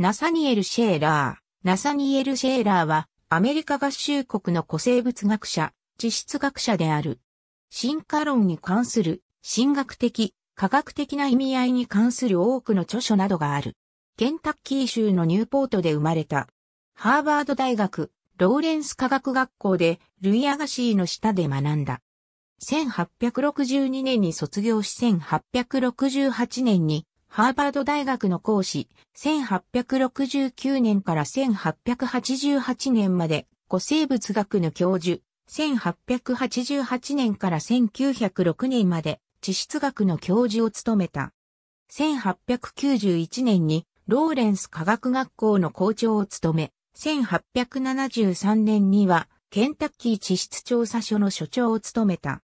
ナサニエル・シェーラー。ナサニエル・シェーラーは、アメリカ合衆国の古生物学者、地質学者である。進化論に関する、神学的、科学的な意味合いに関する多くの著書などがある。ケンタッキー州のニューポートで生まれた。ハーバード大学、ローレンス科学学校で、ルイ・アガシーの下で学んだ。1862年に卒業し1868年にハーバード大学の講師、1869年から1888年まで、古生物学の教授、1888年から1906年まで、地質学の教授を務めた。1891年に、ローレンス科学学校の校長を務め、1873年には、ケンタッキー地質調査所の所長を務めた。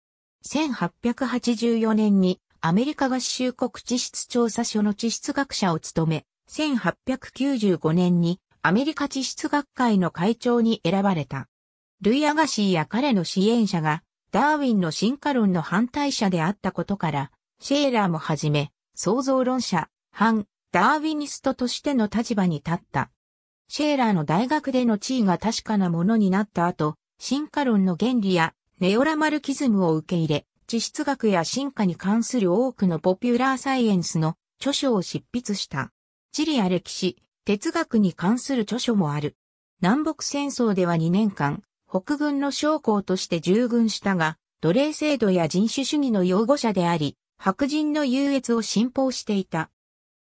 1884年にアメリカ合衆国地質調査所の地質学者を務め、1895年にアメリカ地質学会の会長に選ばれた。ルイ・アガシーや彼の支援者が、ダーウィンの進化論の反対者であったことから、シェーラーもはじめ、創造論者、反、ダーウィニストとしての立場に立った。シェーラーの大学での地位が確かなものになった後、進化論の原理やネオラマルキズムを受け入れ、地質学や進化に関する多くのポピュラーサイエンスの著書を執筆した。地理や歴史、哲学に関する著書もある。南北戦争では2年間、北軍の将校として従軍したが、奴隷制度や人種主義の擁護者であり、白人の優越を信奉していた。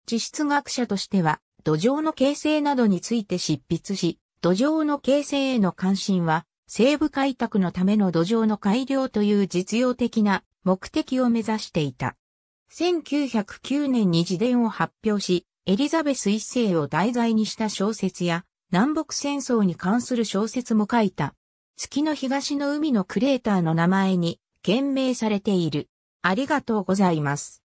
地質学者としては、土壌の形成などについて執筆し、土壌の形成への関心は西部開拓のための土壌の改良という実用的な目的を目指していた。1909年に自伝を発表し、エリザベス一世を題材にした小説や、南北戦争に関する小説も書いた。月の東の海のクレーターの名前に、懸命されている。ありがとうございます。